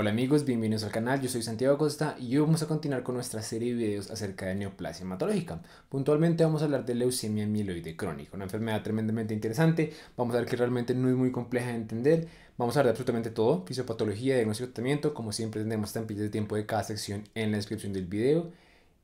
Hola amigos, bienvenidos al canal, yo soy Santiago Costa y hoy vamos a continuar con nuestra serie de videos acerca de neoplasia hematológica. Puntualmente vamos a hablar de leucemia mieloide crónica, una enfermedad tremendamente interesante, vamos a ver que realmente no es muy compleja de entender, vamos a hablar de absolutamente todo, fisiopatología, diagnóstico y tratamiento, como siempre tenemos estampillas de tiempo de cada sección en la descripción del video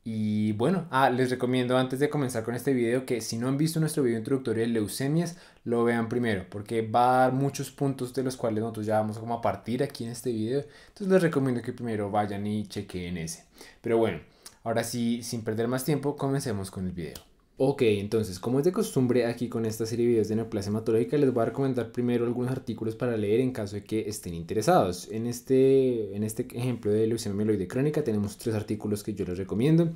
y bueno, ah, les recomiendo antes de comenzar con este video que si no han visto nuestro video introductorio de leucemias, lo vean primero, porque va a dar muchos puntos de los cuales nosotros ya vamos a partir aquí en este video. Entonces les recomiendo que primero vayan y chequen ese. Pero bueno, ahora sí, sin perder más tiempo, comencemos con el video. Ok, entonces, como es de costumbre aquí con esta serie de videos de neoplasia hematológica, les voy a recomendar primero algunos artículos para leer en caso de que estén interesados. En este, en este ejemplo de leucemia mieloide crónica tenemos tres artículos que yo les recomiendo.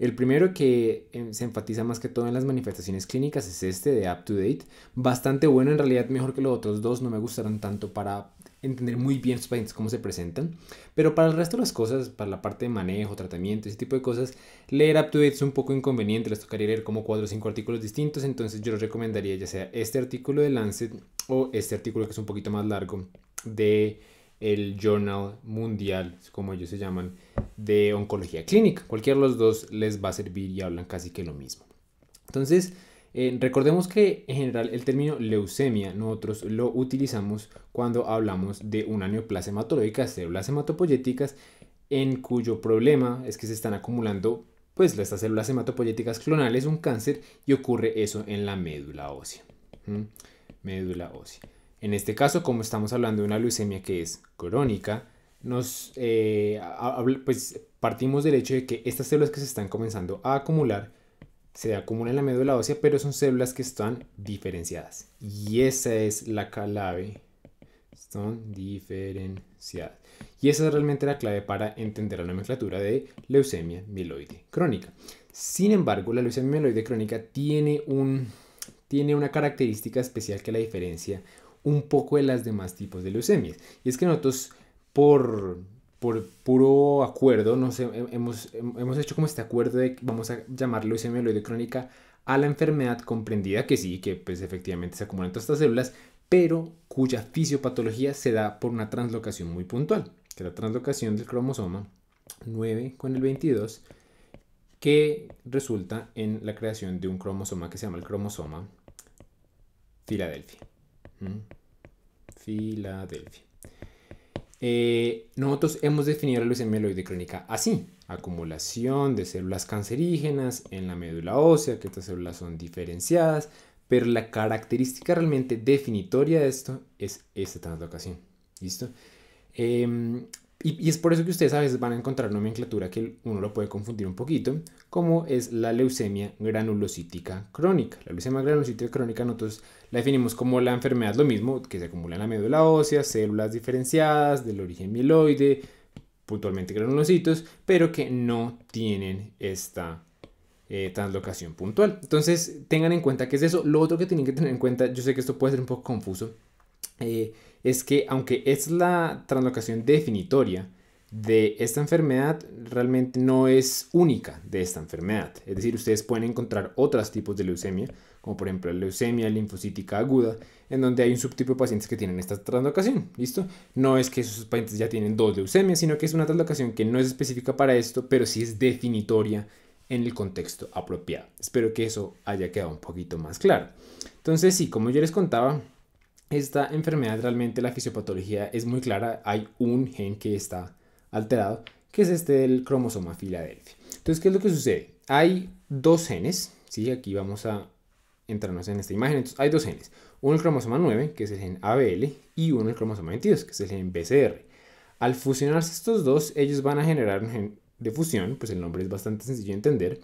El primero que em, se enfatiza más que todo en las manifestaciones clínicas es este de Up to Date. Bastante bueno, en realidad mejor que los otros dos, no me gustaron tanto para entender muy bien sus pacientes cómo se presentan. Pero para el resto de las cosas, para la parte de manejo, tratamiento, ese tipo de cosas, leer date es un poco inconveniente. Les tocaría leer como cuatro o cinco artículos distintos. Entonces yo les recomendaría ya sea este artículo de Lancet o este artículo que es un poquito más largo de el Journal Mundial, como ellos se llaman, de Oncología Clínica. Cualquiera de los dos les va a servir y hablan casi que lo mismo. Entonces, eh, recordemos que en general el término leucemia nosotros lo utilizamos cuando hablamos de una neoplasia hematológica, células hematopoyéticas, en cuyo problema es que se están acumulando pues estas células hematopoyéticas clonales, un cáncer, y ocurre eso en la médula ósea. Médula ósea. En este caso, como estamos hablando de una leucemia que es crónica, nos, eh, pues partimos del hecho de que estas células que se están comenzando a acumular se acumula en la médula ósea, pero son células que están diferenciadas. Y esa es la clave. Están diferenciadas. Y esa es realmente la clave para entender la nomenclatura de leucemia mieloide crónica. Sin embargo, la leucemia mieloide crónica tiene, un, tiene una característica especial que la diferencia un poco de las demás tipos de leucemias. Y es que nosotros, por por puro acuerdo, hemos, hemos hecho como este acuerdo de, vamos a llamarlo de crónica, a la enfermedad comprendida, que sí, que pues efectivamente se acumulan todas estas células, pero cuya fisiopatología se da por una translocación muy puntual, que es la translocación del cromosoma 9 con el 22, que resulta en la creación de un cromosoma que se llama el cromosoma Filadelfia. ¿Mm? Filadelfia. Eh, nosotros hemos definido la leucemia de crónica así: acumulación de células cancerígenas en la médula ósea, que estas células son diferenciadas, pero la característica realmente definitoria de esto es esta translocación. ¿Listo? Em, y, es por eso que ustedes a veces van a encontrar nomenclatura que uno lo puede confundir un poquito, como es la leucemia granulocítica crónica. La leucemia granulocítica crónica nosotros la definimos como la enfermedad, lo mismo, que se acumula en la médula ósea, células diferenciadas, del origen mieloide, puntualmente granulocitos, pero que no tienen esta eh, translocación puntual. Entonces tengan en cuenta que es eso. Lo otro que tienen que tener en cuenta, yo sé que esto puede ser un poco confuso, eh, es que aunque es la translocación definitoria de esta enfermedad, realmente no es única de esta enfermedad. Es decir, ustedes pueden encontrar otros tipos de leucemia, como por ejemplo la leucemia linfocítica aguda, en donde hay un subtipo de pacientes que tienen esta translocación, ¿listo? No es que esos pacientes ya tienen dos leucemias, sino que es una translocación que no es específica para esto, pero sí es definitoria en el contexto apropiado. Espero que eso haya quedado un poquito más claro. Entonces, sí, como yo les contaba, esta enfermedad realmente la fisiopatología es muy clara, hay un gen que está alterado, que es este del cromosoma Filadelfia. Entonces, ¿qué es lo que sucede? Hay dos genes, ¿sí? aquí vamos a entrarnos en esta imagen, hay dos genes, uno el cromosoma 9, que es el gen ABL, y uno el cromosoma 22, que es el gen BCR. Al fusionarse estos dos, ellos van a generar un gen de fusión, pues el nombre es bastante sencillo de entender,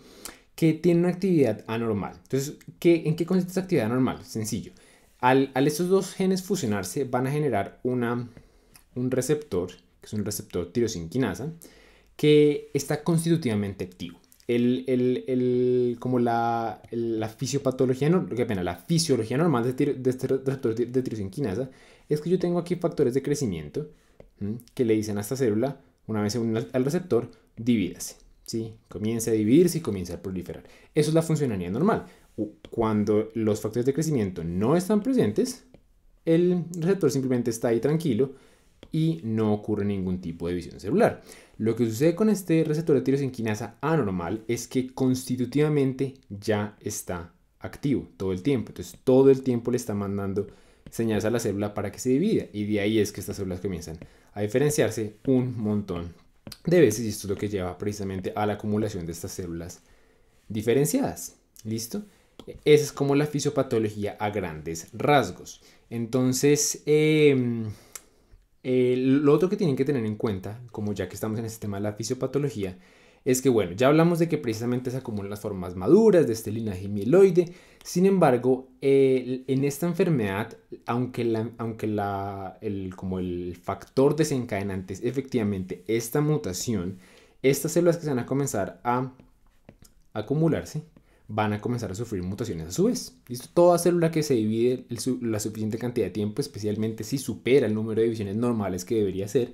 que tiene una actividad anormal. Entonces, ¿qué, ¿en qué consiste esta actividad anormal? Sencillo al, estos dos genes fusionarse van a generar un receptor, que es un receptor tirosinquinasa, que está constitutivamente activo. como la, la fisiopatología, pena, la fisiología normal de, de este receptor de tirosinquinasa es que yo tengo aquí factores de crecimiento que le dicen a esta célula, una vez al receptor, divídase. ¿sí? Comienza a dividirse y comienza a proliferar. Eso es la funcionalidad normal cuando los factores de crecimiento no están presentes, el receptor simplemente está ahí tranquilo y no ocurre ningún tipo de división celular. Lo que sucede con este receptor de tirosinquinasa anormal es que constitutivamente ya está activo todo el tiempo. Entonces todo el tiempo le está mandando señales a la célula para que se divida y de ahí es que estas células comienzan a diferenciarse un montón de veces y esto es lo que lleva precisamente a la acumulación de estas células diferenciadas. ¿Listo? Esa es como la fisiopatología a grandes rasgos. Entonces, em, eh, lo otro que tienen que tener en cuenta, como ya que estamos en este tema de la fisiopatología, es que bueno, ya hablamos de que precisamente se acumulan las formas maduras de este linaje mieloide, sin embargo, en esta enfermedad, aunque, aunque como el factor desencadenante es efectivamente esta mutación, estas células que se van a comenzar a acumularse, van a comenzar a sufrir mutaciones a su vez. Toda célula que se divide la suficiente cantidad de tiempo, especialmente si supera el número de divisiones normales que debería ser,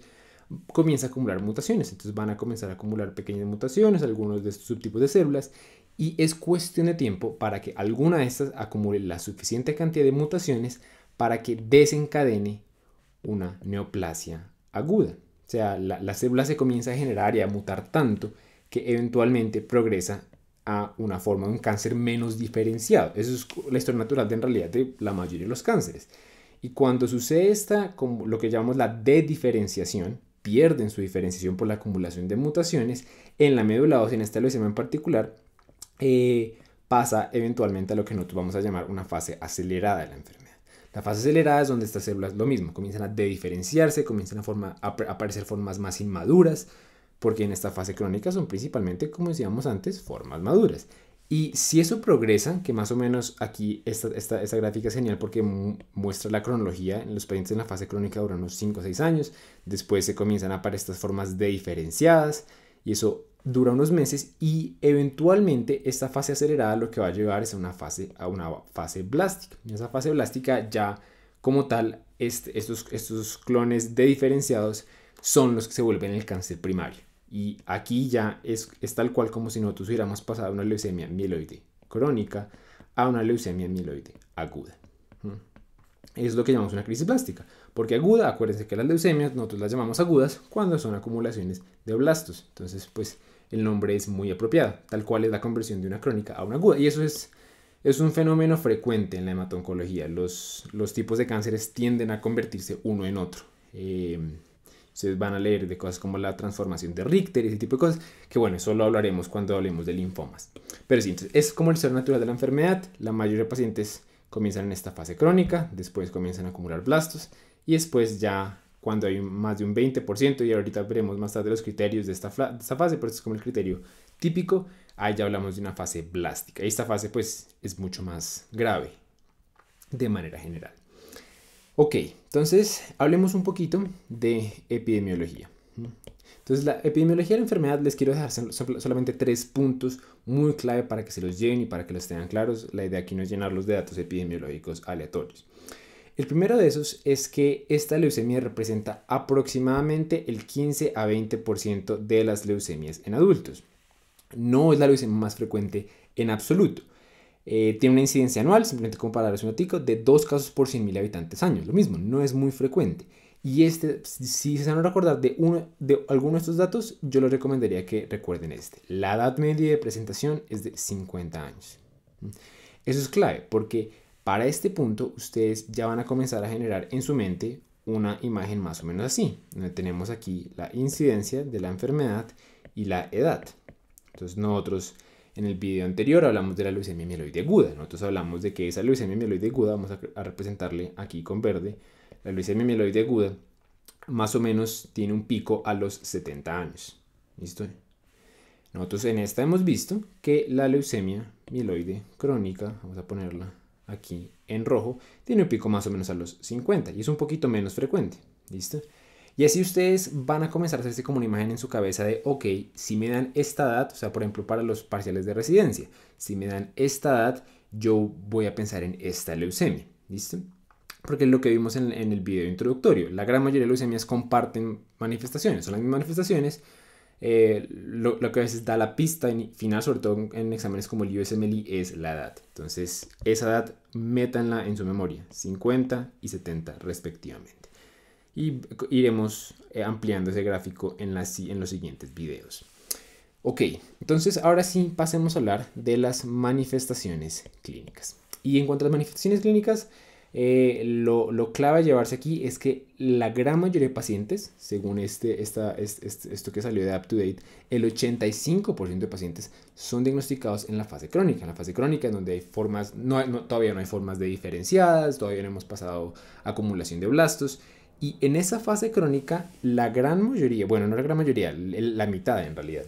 comienza a acumular mutaciones. Entonces van a comenzar a acumular pequeñas mutaciones, algunos de estos subtipos de células, y es cuestión de tiempo para que alguna de estas acumule la suficiente cantidad de mutaciones para que desencadene una neoplasia aguda. O sea, la, la célula se comienza a generar y a mutar tanto que eventualmente progresa a una forma de un cáncer menos diferenciado. Eso es la historia natural de, en realidad de la mayoría de los cánceres. Y cuando sucede esta, como lo que llamamos la dediferenciación, pierden su diferenciación por la acumulación de mutaciones, en la médula ósea, en esta leucemia en particular, eh, pasa eventualmente a lo que nosotros vamos a llamar una fase acelerada de la enfermedad. La fase acelerada es donde estas células lo mismo, comienzan a dediferenciarse, comienzan a, forma, a aparecer formas más inmaduras, porque en esta fase crónica son principalmente, como decíamos antes, formas maduras. Y si eso progresa, que más o menos aquí esta, esta, gráfica es genial porque muestra la cronología, los pacientes en la fase crónica duran unos 5 o 6 años, después se comienzan a aparecer estas formas de diferenciadas y eso dura unos meses y eventualmente esta fase acelerada lo que va a llevar es a una fase, a una fase blástica. En esa fase blástica ya como tal, estos, estos clones de diferenciados son los que se vuelven el cáncer primario. Y aquí ya es, tal cual como si nosotros hubiéramos pasado una leucemia mieloide crónica a una leucemia mieloide aguda. Es lo que llamamos una crisis plástica, porque aguda, acuérdense que las leucemias nosotros las llamamos agudas cuando son acumulaciones de oblastos. Entonces, pues el nombre es muy apropiado, tal cual es la conversión de una crónica a una aguda. Y eso es, es un fenómeno frecuente en la hematoncología. Los, los tipos de cánceres tienden a convertirse uno en otro. Eh, Ustedes van a leer de cosas como la transformación de Richter y ese tipo de cosas, que bueno, eso lo hablaremos cuando hablemos de linfomas. Pero sí, entonces, es como el ser natural de la enfermedad. La mayoría de pacientes comienzan en esta fase crónica, después comienzan a acumular blastos y después ya cuando hay más de un 20%, y ahorita veremos más tarde los criterios de esta, esta fase, pero es como el criterio típico, ahí ya hablamos de una fase blástica. Esta fase pues es mucho más grave de manera general. Ok, entonces hablemos un poquito de epidemiología. Entonces, la epidemiología de la enfermedad les quiero dejar solamente tres puntos muy clave para que se los lleven y para que los tengan claros. La idea aquí no es llenarlos de datos epidemiológicos aleatorios. El primero de esos es que esta leucemia representa aproximadamente el 15 a 20% de las leucemias en adultos. No es la leucemia más frecuente en absoluto, eh, tiene una incidencia anual, simplemente como para darles un de dos casos por 100.000 habitantes años Lo mismo, no es muy frecuente. Y este, si se van a recordar de, uno, de alguno de estos datos, yo les recomendaría que recuerden este. La edad media de presentación es de 50 años. Eso es clave porque para este punto ustedes ya van a comenzar a generar en su mente una imagen más o menos así, donde tenemos aquí la incidencia de la enfermedad y la edad. Entonces nosotros en el video anterior hablamos de la leucemia mieloide aguda. Nosotros hablamos de que esa leucemia mieloide aguda, vamos a, representarle aquí con verde, la leucemia mieloide aguda más o menos tiene un pico a los 70 años. ¿Listo? Nosotros en esta hemos visto que la leucemia mieloide crónica, vamos a ponerla aquí en rojo, tiene un pico más o menos a los 50 y es un poquito menos frecuente. ¿Listo? Y así ustedes van a comenzar a hacerse como una imagen en su cabeza de, ok, si me dan esta edad, o sea, por ejemplo, para los parciales de residencia, si me dan esta edad, yo voy a pensar en esta leucemia, ¿listo? Porque es lo que vimos en, el video introductorio. La gran mayoría de leucemias comparten manifestaciones, son las mismas manifestaciones, eh, lo, que a veces da la pista final, sobre todo en, exámenes como el USMLE, es la edad. Entonces, esa edad métanla en su memoria, 50 y 70 respectivamente y iremos eh, ampliando ese gráfico en, en los siguientes videos. Ok, entonces ahora sí pasemos a hablar de las manifestaciones clínicas. Y en cuanto a las manifestaciones clínicas, eh, lo, clave a llevarse aquí es que la gran mayoría de pacientes, según este, esto que salió de UpToDate, el 85% de pacientes son diagnosticados en la fase crónica. En la fase crónica donde hay formas, todavía no hay formas de diferenciadas, todavía no hemos pasado acumulación de blastos y en esa fase crónica, la gran mayoría, bueno, no la gran mayoría, la mitad en realidad,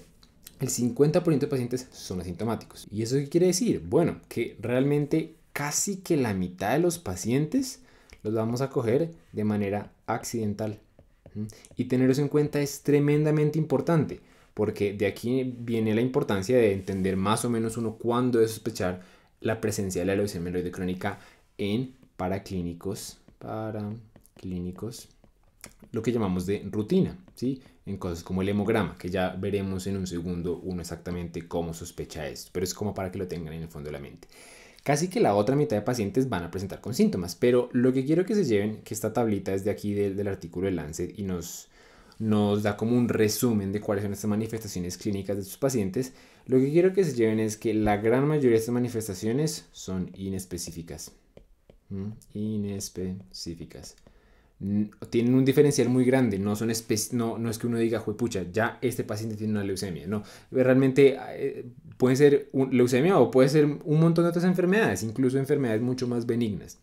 el 50% de pacientes son asintomáticos. ¿Y eso qué quiere decir? Bueno, que realmente casi que la mitad de los pacientes los vamos a coger de manera accidental. ¿Mm? Y tener eso en cuenta es tremendamente importante, porque de aquí viene la importancia de entender más o menos uno cuándo es sospechar la presencia de la leucemia crónica en paraclínicos. Para clínicos lo que llamamos de rutina, ¿sí? En cosas como el hemograma, que ya veremos en un segundo uno exactamente cómo sospecha esto, pero es como para que lo tengan en el fondo de la mente. Casi que la otra mitad de pacientes van a presentar con síntomas, pero lo que quiero que se lleven, que esta tablita es de aquí del, artículo de Lancet y nos, nos da como un resumen de cuáles son estas manifestaciones clínicas de sus pacientes, lo que quiero que se lleven es que la gran mayoría de estas manifestaciones son inespecíficas. Inespecíficas tienen un diferencial muy grande, no, son no, es que uno diga, pucha, ya este paciente tiene una leucemia, no, eh, realmente ah, eh, puede ser un, leucemia o puede ser un montón de otras enfermedades, incluso enfermedades mucho más benignas.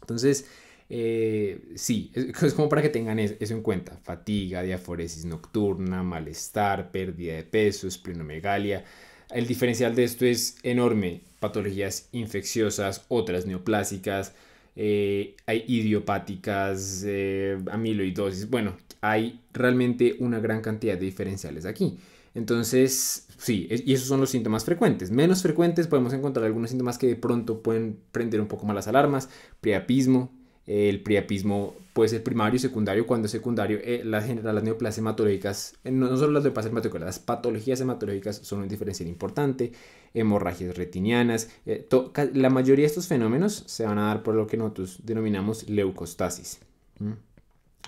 Entonces, eh, sí, es, es, como para que tengan eso en cuenta, fatiga, diaforesis nocturna, malestar, pérdida de peso, esplenomegalia, el diferencial de esto es enorme, patologías infecciosas, otras neoplásicas, eh, hay idiopáticas, eh, amiloidosis, bueno, hay realmente una gran cantidad de diferenciales aquí. Entonces, sí, y esos son los síntomas frecuentes. Menos frecuentes podemos encontrar algunos síntomas que de pronto pueden prender un poco más las alarmas, priapismo, el priapismo puede ser primario y secundario, cuando es secundario, eh, las, las neoplasias hematológicas, eh, no, solo las neoplasias hematológicas, las patologías hematológicas son un diferencial importante, hemorragias retinianas, eh, la mayoría de estos fenómenos se van a dar por lo que nosotros denominamos leucostasis.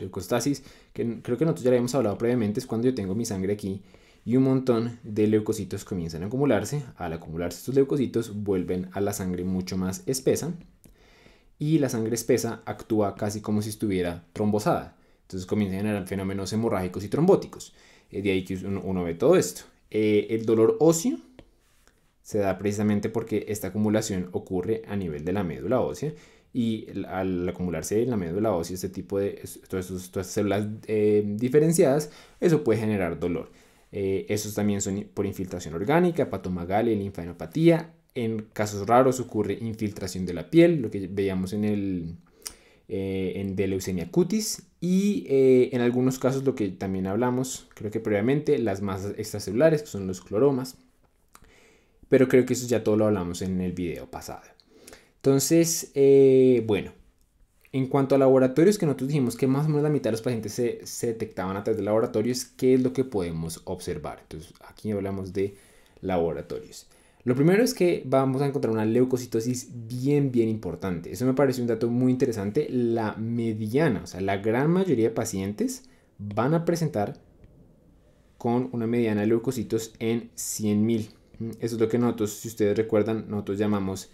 Leucostasis, que creo que nosotros ya lo habíamos hablado previamente, es cuando yo tengo mi sangre aquí y un montón de leucocitos comienzan a acumularse, al acumularse estos leucocitos vuelven a la sangre mucho más espesa, y la sangre espesa actúa casi como si estuviera trombosada. Entonces comienzan a generar fenómenos hemorrágicos y trombóticos. Eh, de ahí que uno, ve todo esto. Eh, el dolor óseo se da precisamente porque esta acumulación ocurre a nivel de la médula ósea y al acumularse en la médula ósea este tipo de células eh, diferenciadas, eso puede generar dolor. esos también son por infiltración orgánica, hepatomagalia, linfadenopatía, en casos raros ocurre infiltración de la piel, lo que veíamos en el eh, de leucemia cutis y eh, en algunos casos lo que también hablamos, creo que previamente, las masas extracelulares, que son los cloromas. Pero creo que eso ya todo lo hablamos en el video pasado. Entonces, eh, bueno, en cuanto a laboratorios, que nosotros dijimos que más o menos la mitad de los pacientes se, se detectaban a través de laboratorios, ¿qué es lo que podemos observar? Entonces, aquí hablamos de laboratorios. Lo primero es que vamos a encontrar una leucocitosis bien, bien importante. Eso me parece un dato muy interesante. La mediana, o sea, la gran mayoría de pacientes van a presentar con una mediana de leucocitos en 100.000. Mm, eso es lo que nosotros, si ustedes recuerdan, nosotros llamamos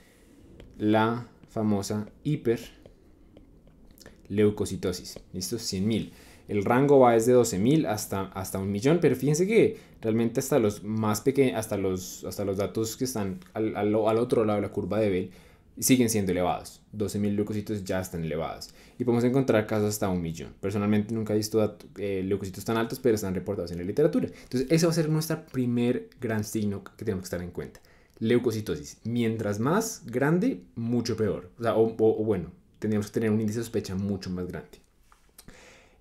la famosa hiperleucocitosis. ¿Listo? 100.000. El rango va desde 12.000 hasta, hasta un millón, pero fíjense que realmente hasta los más pequeños, hasta los, hasta los datos que están al, otro lado de la curva de Bell, siguen siendo elevados. 12.000 leucocitos ya están elevados. Y podemos encontrar casos hasta un millón. Personalmente nunca he visto eh, leucocitos tan altos, pero están reportados en la literatura. Entonces, ese va a ser nuestro primer gran signo que tenemos que estar en cuenta. Leucocitosis. Mientras más grande, mucho peor. O o bueno, tendríamos que tener un índice de sospecha mucho más grande.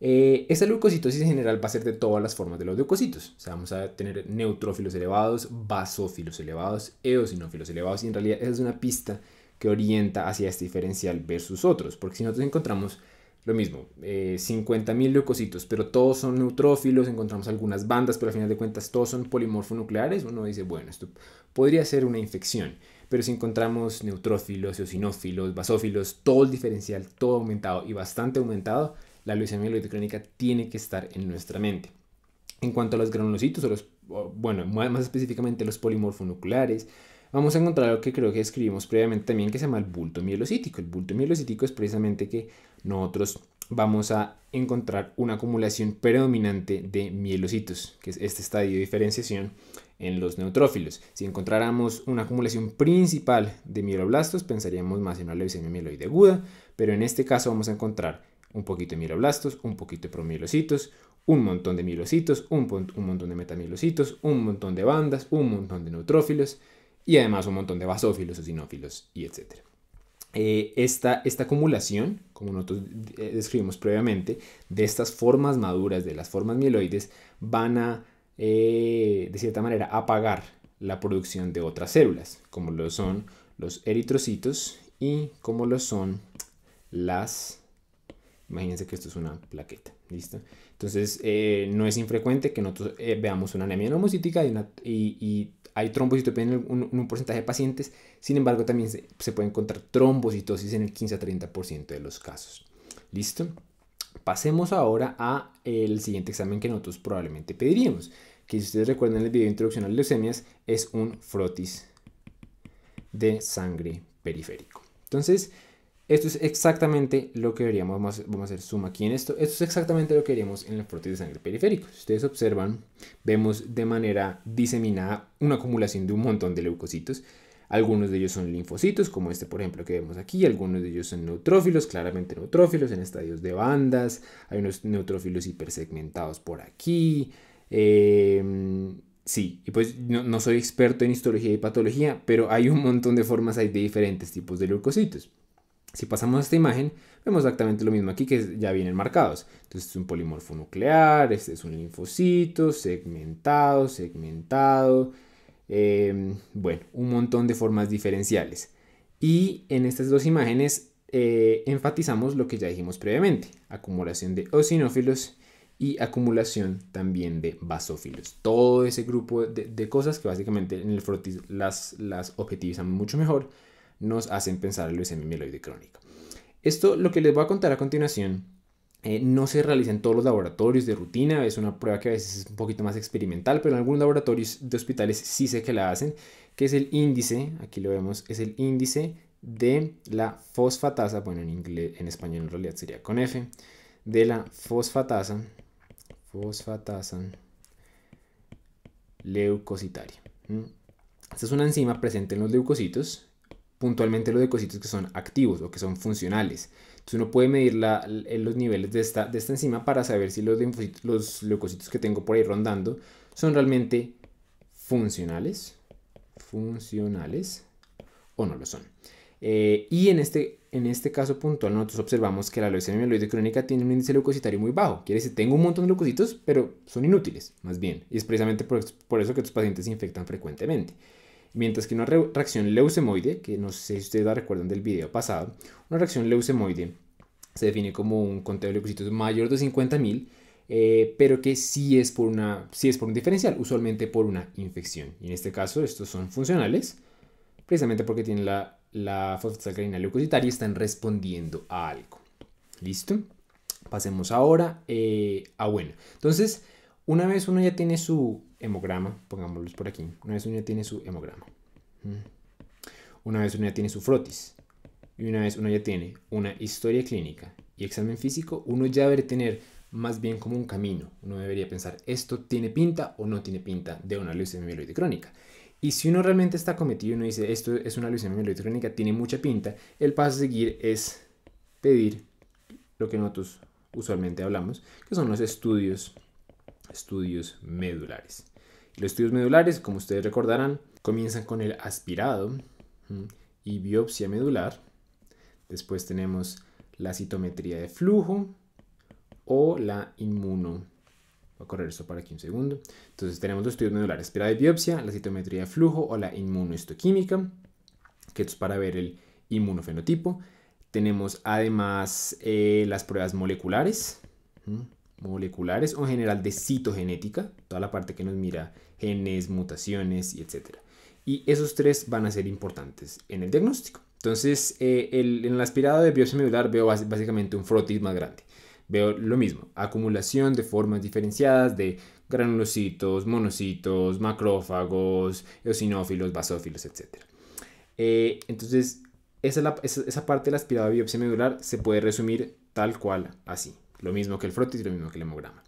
Eh, esta leucocitosis en general va a ser de todas las formas de los leucocitos. O sea, vamos a tener neutrófilos elevados, basófilos elevados, eosinófilos elevados. Y en realidad esa es una pista que orienta hacia este diferencial versus otros. Porque si nosotros encontramos lo mismo, 50.000 eh, leucocitos, pero todos son neutrófilos, encontramos algunas bandas, pero al final de cuentas todos son polimorfonucleares, uno dice, bueno, esto podría ser una infección. Pero si encontramos neutrófilos, eosinófilos, basófilos, todo el diferencial, todo aumentado y bastante aumentado, la leucemia mieloide crónica tiene que estar en nuestra mente. En cuanto a los granulocitos, o los, bueno, más específicamente los polimorfonucleares, vamos a encontrar lo que creo que escribimos previamente también, que se llama el bulto mielocítico. El bulto mielocítico es precisamente que nosotros vamos a encontrar una acumulación predominante de mielocitos, que es este estadio de diferenciación en los neutrófilos. Si encontráramos una acumulación principal de mieloblastos, pensaríamos más en una leucemia mieloide aguda, pero en este caso vamos a encontrar un poquito de mieloblastos, un poquito de promielocitos, un montón de mielocitos, un, montón de metamielocitos, un montón de bandas, un montón de neutrófilos y además un montón de basófilos o sinófilos y etc. Eh, esta, acumulación, como nosotros eh, describimos previamente, de estas formas maduras, de las formas mieloides, van a, eh, de cierta manera, apagar la producción de otras células, como lo son los eritrocitos y como lo son las Imagínense que esto es una plaqueta, ¿listo? Entonces, eh, no es infrecuente que nosotros eh, veamos una anemia normocítica y, hay trombocitopenia en un, porcentaje de pacientes, sin embargo, también se, puede encontrar trombocitosis en el 15 a 30% de los casos, ¿listo? Pasemos ahora al siguiente examen que nosotros probablemente pediríamos, que si ustedes recuerdan el video de introducción a leucemias, es un frotis de sangre periférico. Entonces, esto es exactamente lo que veríamos, vamos a, hacer suma aquí en esto, esto es exactamente lo que veríamos en los prótesis de sangre periféricos. Si ustedes observan, vemos de manera diseminada una acumulación de un montón de leucocitos. Algunos de ellos son linfocitos, como este por ejemplo que vemos aquí, algunos de ellos son neutrófilos, claramente neutrófilos en estadios de bandas, hay unos neutrófilos hipersegmentados por aquí. Em, sí, y pues no, no soy experto en histología y patología, pero hay un montón de formas, hay de diferentes tipos de leucocitos. Si pasamos a esta imagen, vemos exactamente lo mismo aquí que ya vienen marcados. Entonces es un polimorfo nuclear, este es un linfocito, segmentado, segmentado, em, bueno, un montón de formas diferenciales. Y en estas dos imágenes eh, enfatizamos lo que ya dijimos previamente, acumulación de osinófilos y acumulación también de basófilos. Todo ese grupo de, cosas que básicamente en el frotis las, las objetivizan mucho mejor nos hacen pensar en leucemia mieloide crónico. Esto, lo que les voy a contar a continuación, eh, no se realiza en todos los laboratorios de rutina, es una prueba que a veces es un poquito más experimental, pero en algunos laboratorios de hospitales sí sé que la hacen, que es el índice, aquí lo vemos, es el índice de la fosfatasa, bueno, en, inglés, en español en realidad sería con F, de la fosfatasa, fosfatasa leucocitaria. Esta es una enzima presente en los leucocitos, puntualmente los leucocitos que son activos o que son funcionales. Entonces uno puede medir los niveles de esta, enzima para saber si los, los leucocitos que tengo por ahí rondando son realmente funcionales, funcionales o no lo son. Eh, y en este, en este caso puntual nosotros observamos que la leucemia mieloide crónica tiene un índice leucocitario muy bajo. Quiere decir, tengo un montón de leucocitos, pero son inútiles, más bien. Y es precisamente por, eso que tus pacientes se infectan frecuentemente. Mientras que una reacción leucemoide, que no sé si ustedes la recuerdan del video pasado, una reacción leucemoide se define como un conteo de leucocitos mayor de 50.000, eh, pero que sí es, por una, sí es por un diferencial, usualmente por una infección. Y en este caso estos son funcionales, precisamente porque tienen la, la alcalina leucocitaria y están respondiendo a algo. ¿Listo? Pasemos ahora eh, a bueno. Entonces, una vez uno ya tiene su hemograma, pongámoslos por aquí. Una vez uno ya tiene su hemograma. Mm. Una vez uno ya tiene su frotis. Y una vez uno ya tiene una historia clínica y examen físico, uno ya debería tener más bien como un camino. Uno debería pensar, ¿esto tiene pinta o no tiene pinta de una leucemia mieloide crónica? Y si uno realmente está cometido y uno dice, esto es una leucemia mieloide crónica, tiene mucha pinta, el paso a seguir es pedir lo que nosotros usualmente hablamos, que son los estudios estudios medulares. Los estudios medulares, como ustedes recordarán, comienzan con el aspirado y biopsia medular. Después tenemos la citometría de flujo o la inmuno. Voy a correr esto para aquí un segundo. Entonces tenemos los estudios medulares, aspirado y biopsia, la citometría de flujo o la inmunohistoquímica, que es para ver el inmunofenotipo. Tenemos además eh, las pruebas moleculares, moleculares o en general de citogenética, toda la parte que nos mira genes, mutaciones etc. Y esos tres van a ser importantes en el diagnóstico. Entonces, eh, en la aspirado de biopsia medular veo básicamente un frotis más grande. Veo lo mismo, acumulación de formas diferenciadas de granulocitos, monocitos, macrófagos, eosinófilos, basófilos, etc. Eh, entonces, esa, de la, esa, parte aspirado de biopsia medular se puede resumir tal cual así. Lo mismo que el frotis, lo mismo que el hemograma.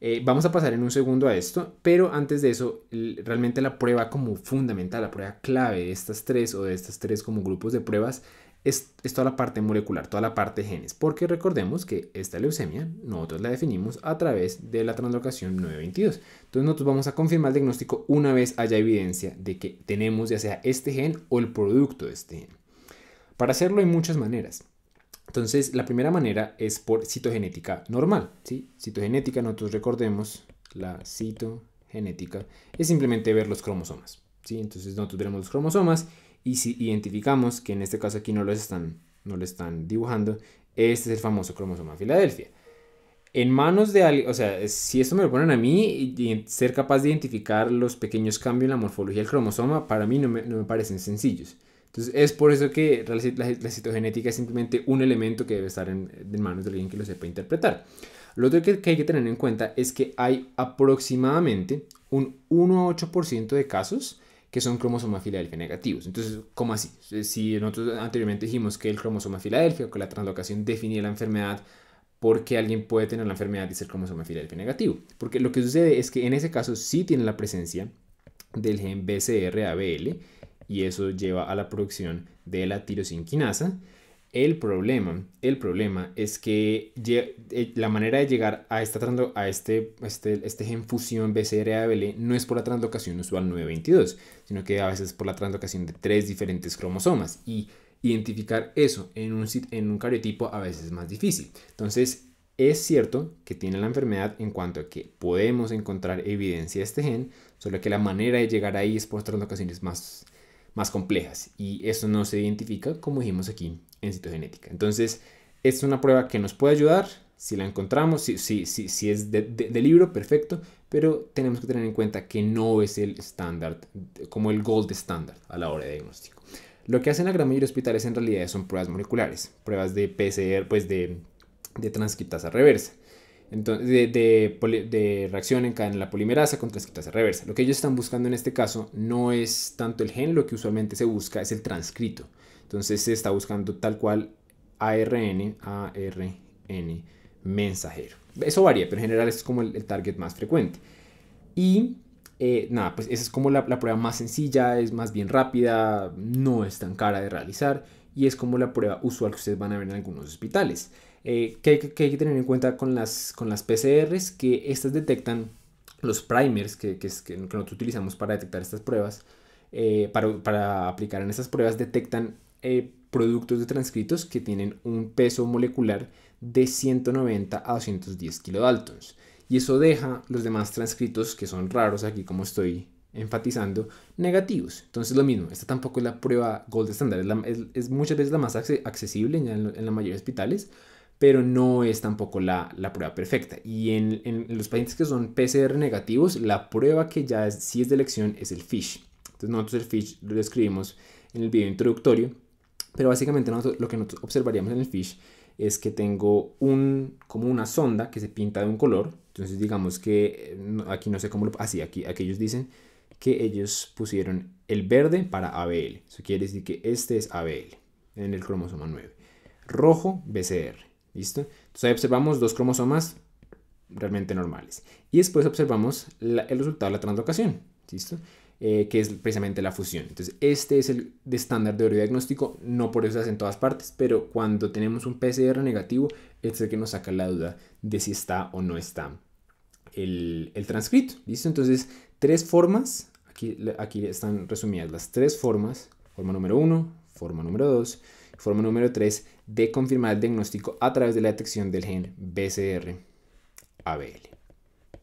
Eh, vamos a pasar en un segundo a esto, pero antes de eso, realmente la prueba como fundamental, la prueba clave de estas tres o de estas tres como grupos de pruebas es, toda la parte molecular, toda la parte genes, porque recordemos que esta leucemia nosotros la definimos a través de la translocación 922. Entonces nosotros vamos a confirmar el diagnóstico una vez haya evidencia de que tenemos ya sea este gen o el producto de este gen. Para hacerlo hay muchas maneras. Entonces, la primera manera es por citogenética normal. ¿sí? Citogenética, nosotros recordemos, la citogenética es simplemente ver los cromosomas. ¿sí? Entonces, nosotros veremos los cromosomas y si identificamos que en este caso aquí no lo están, no están dibujando, este es el famoso cromosoma Filadelfia. En manos de alguien, o sea, si esto me lo ponen a mí, y ser capaz de identificar los pequeños cambios en la morfología del cromosoma, para mí no me parecen sencillos. Entonces es por eso que la, citogenética es simplemente un elemento que debe estar en, manos de alguien que lo sepa interpretar. Lo otro que, hay que tener en cuenta es que hay aproximadamente un 1 a 8% de casos que son cromosomas Filadelfia negativos. Entonces, ¿cómo así? Si nosotros anteriormente dijimos que el cromosoma Filadelfia o que la translocación definía la enfermedad, ¿por qué alguien puede tener la enfermedad y ser cromosoma Filadelfia negativo? Porque lo que sucede es que en ese caso sí tiene la presencia del gen BCR-ABL y eso lleva a la producción de la tirosinquinasa. El problema, el problema es que eh, la manera de llegar a, esta, este, a este, este, gen fusión BCR-ABL no es por la translocación usual 922, sino que a veces es por la translocación de tres diferentes cromosomas y identificar eso en un, en un cariotipo a veces es más difícil. Entonces, es cierto que tiene la enfermedad en cuanto a que podemos encontrar evidencia de este gen, solo que la manera de llegar ahí es por translocaciones más más complejas y eso no se identifica, como dijimos aquí, en citogenética. Entonces, es una prueba que nos puede ayudar, si la encontramos, si, si, si, es de, libro, perfecto, pero tenemos que tener en cuenta que no es el estándar, como el gold standard a la hora de diagnóstico. Lo que hacen la gran mayoría de hospitales en realidad son pruebas moleculares, pruebas de PCR, pues de, de transcriptasa reversa de, reacción en cadena la polimerasa con transcriptasa reversa. Lo que ellos están buscando en este caso no es tanto el gen, lo que usualmente se busca es el transcrito. Entonces se está buscando tal cual ARN, ARN mensajero. Eso varía, pero en general es como el, target más frecuente. Y eh, nada, pues esa es como la prueba más sencilla, es más bien rápida, no es tan cara de realizar y es como la prueba usual que ustedes van a ver en algunos hospitales. Eh, que, hay que, tener en cuenta con las, con las PCRs, que estas detectan los primers que, que, que nosotros utilizamos para detectar estas pruebas, eh, para, para, aplicar en estas pruebas, detectan eh, productos de transcritos que tienen un peso molecular de 190 a 210 kilodaltons. Y eso deja los demás transcritos, que son raros aquí como estoy enfatizando, negativos. Entonces lo mismo, esta tampoco es la prueba gold estándar, es, muchas veces la más accesible en, en la mayoría de hospitales, pero no es tampoco la, la prueba perfecta. Y en, en, los pacientes que son PCR negativos, la prueba que ya sí es de elección es el FISH. Entonces nosotros el FISH lo describimos en el video introductorio, pero básicamente lo que nosotros observaríamos en el FISH es que tengo un, como una sonda que se pinta de un color. Entonces digamos que aquí no sé cómo lo... Así, ah, aquí, aquí ellos dicen que ellos pusieron el verde para ABL. Eso quiere decir que este es ABL en el cromosoma 9. Rojo, BCR ¿Listo? Entonces ahí observamos dos cromosomas realmente normales. Y después observamos el resultado de la translocación, ¿listo? Eh, que es precisamente la fusión. Entonces, este es el de estándar de diagnóstico, no por eso se hace en todas partes, pero cuando tenemos un PCR negativo, es el que nos saca la duda de si está o no está el, el transcrito, ¿listo? Entonces, tres formas, aquí, aquí están resumidas las tres formas, forma número uno, forma número dos, forma número tres de confirmar el diagnóstico a través de la detección del gen BCR-ABL.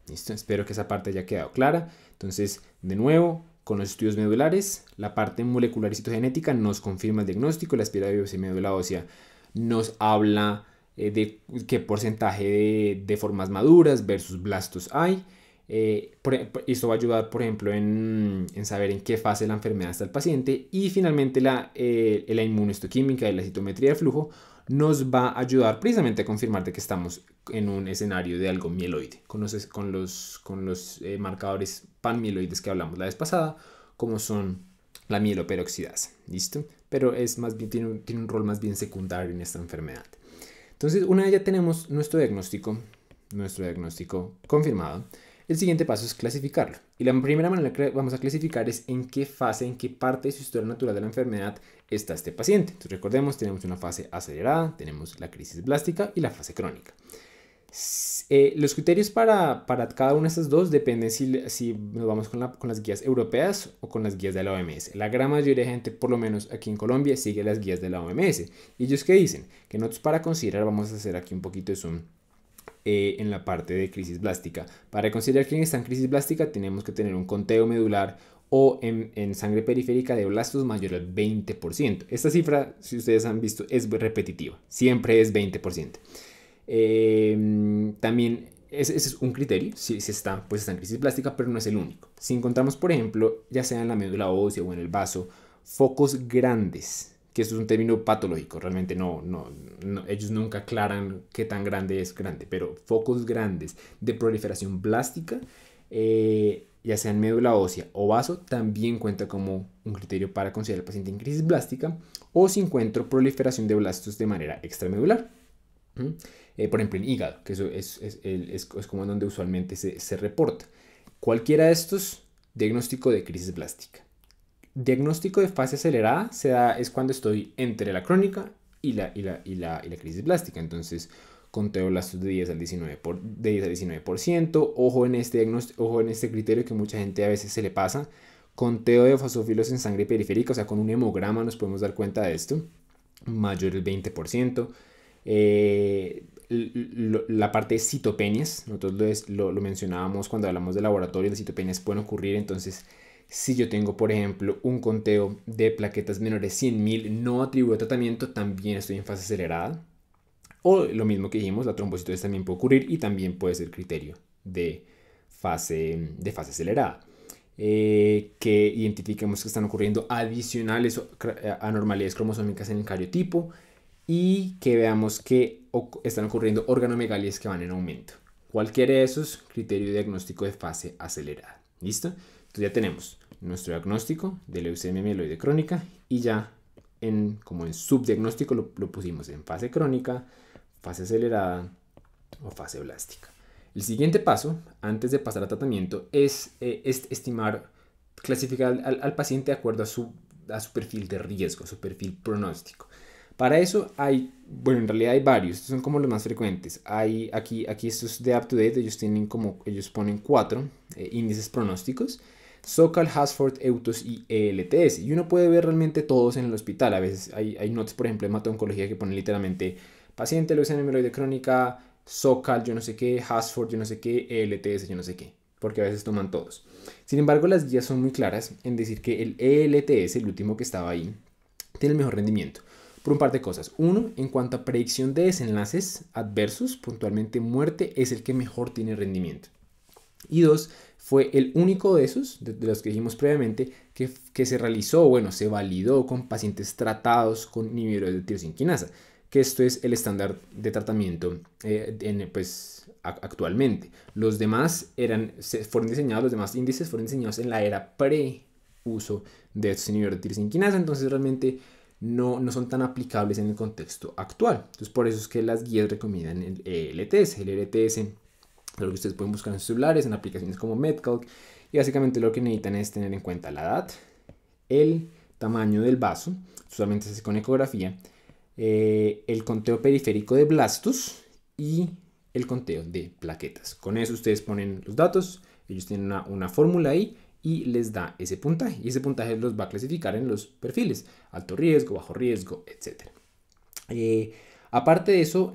¿Listo? Espero que esa parte haya quedado clara. Entonces, de nuevo, con los estudios medulares, la parte molecular y citogenética nos confirma el diagnóstico, la espiral de biopsia médula ósea nos habla eh, de qué porcentaje de formas maduras versus blastos hay. Eh, esto va a ayudar, por ejemplo, en, saber en qué fase la enfermedad está el paciente. Y finalmente, la, eh, la inmunohistoquímica y la citometría de flujo nos va a ayudar precisamente a confirmar que estamos en un escenario de algo mieloide, con los, con los, con eh, los marcadores panmieloides que hablamos la vez pasada, como son la mieloperoxidasa, ¿listo? Pero es más bien, tiene, un, tiene un rol más bien secundario en esta enfermedad. Entonces, una vez ya tenemos nuestro diagnóstico, nuestro diagnóstico confirmado, el siguiente paso es clasificarlo. Y la primera manera que vamos a clasificar es en qué fase, en qué parte de su historia natural de la enfermedad está este paciente. Entonces recordemos, tenemos una fase acelerada, tenemos la crisis blástica y la fase crónica. Eh, los criterios para, para, cada una de estas dos dependen si, si nos vamos con, con, las guías europeas o con las guías de la OMS. La gran mayoría de gente, por lo menos aquí en Colombia, sigue las guías de la OMS. ¿Y ellos qué dicen? Que nosotros para considerar, vamos a hacer aquí un poquito de zoom eh, en la parte de crisis blástica. Para considerar quién está en crisis blástica tenemos que tener un conteo medular o en, sangre periférica de blastos mayor al 20%. Esta cifra, si ustedes han visto, es repetitiva, siempre es 20%. Em, también ese, es un criterio, si, está, pues está en crisis plástica, pero no es el único. Si encontramos, por ejemplo, ya sea en la médula ósea o en el vaso, focos grandes que eso es un término patológico, realmente no, no, ellos nunca aclaran qué tan grande es grande, pero focos grandes de proliferación blástica, eh, ya sea en médula ósea o vaso, también cuenta como un criterio para considerar al paciente en crisis blástica o si encuentro proliferación de blastos de manera extramedular. Eh, por ejemplo, en hígado, que eso es, es, como donde usualmente se, se reporta. Cualquiera de estos, diagnóstico de crisis blástica. Diagnóstico de fase acelerada se da, es cuando estoy entre la crónica y la, la, crisis plástica. Entonces, conteo las de 10 al 19%, por, de 10 al 19%. Ojo, en este ojo en este criterio que mucha gente a veces se le pasa. Conteo de fasófilos en sangre periférica, o sea, con un hemograma nos podemos dar cuenta de esto. Mayor del 20%. Eh, la parte de citopenias, nosotros lo, lo, mencionábamos cuando hablamos de laboratorio, las citopenias pueden ocurrir, entonces si yo tengo, por ejemplo, un conteo de plaquetas menores 100.000 no atribuido a tratamiento, también estoy en fase acelerada. O lo mismo que dijimos, la trombocitosis también puede ocurrir y también puede ser criterio de fase, de fase acelerada. Eh, que identifiquemos que están ocurriendo adicionales eh, anormalidades cromosómicas en el cariotipo y que veamos que están ocurriendo organomegalias que van en aumento. Cualquiera de esos, criterio diagnóstico de fase acelerada. ¿Listo? Entonces ya tenemos nuestro diagnóstico de leucemia mieloide crónica y ya en, como en subdiagnóstico lo, lo pusimos en fase crónica, fase acelerada o fase blástica. El siguiente paso, antes de pasar a tratamiento, es, eh, estimar, clasificar al, paciente de acuerdo a su, perfil de riesgo, su perfil pronóstico. Para eso hay, bueno, en realidad hay varios, estos son como los más frecuentes. Hay aquí, aquí estos de up to date, ellos tienen como, ellos ponen cuatro eh, índices pronósticos SoCal, Hasford, Eutos y ELTS. Y uno puede ver realmente todos en el hospital. A veces hay, hay notas, por ejemplo, en hemato que ponen literalmente paciente en hemeroide crónica, SoCal, yo no sé qué, Hasford, yo no sé qué, ELTS, yo no sé qué. Porque a veces toman todos. Sin embargo, las guías son muy claras en decir que el ELTS, el último que estaba ahí, tiene el mejor rendimiento por un par de cosas. Uno, en cuanto a predicción de desenlaces adversos, puntualmente muerte, es el que mejor tiene rendimiento. Y dos, fue el único de esos, de, los que dijimos previamente, que, se realizó, bueno, se validó con pacientes tratados con inhibidores de tirosinquinasa, que esto es el estándar de tratamiento eh, en, pues, actualmente. Los demás eran, fueron diseñados, los demás índices fueron diseñados en la era pre-uso de estos inhibidores de tirosinquinasa, entonces realmente... No, no, son tan aplicables en el contexto actual. Entonces, por eso es que las guías recomiendan el LTS, El e ELTS e lo que ustedes pueden buscar en sus celulares, en aplicaciones como MedCalc. Y básicamente lo que necesitan es tener en cuenta la edad, el tamaño del vaso, usualmente se hace con ecografía, eh, el conteo periférico de blastos y el conteo de plaquetas. Con eso ustedes ponen los datos, ellos tienen una, una fórmula ahí y les da ese puntaje. Y ese puntaje los va a clasificar en los perfiles, alto riesgo, bajo riesgo, etc. Eh, Aparte de eso,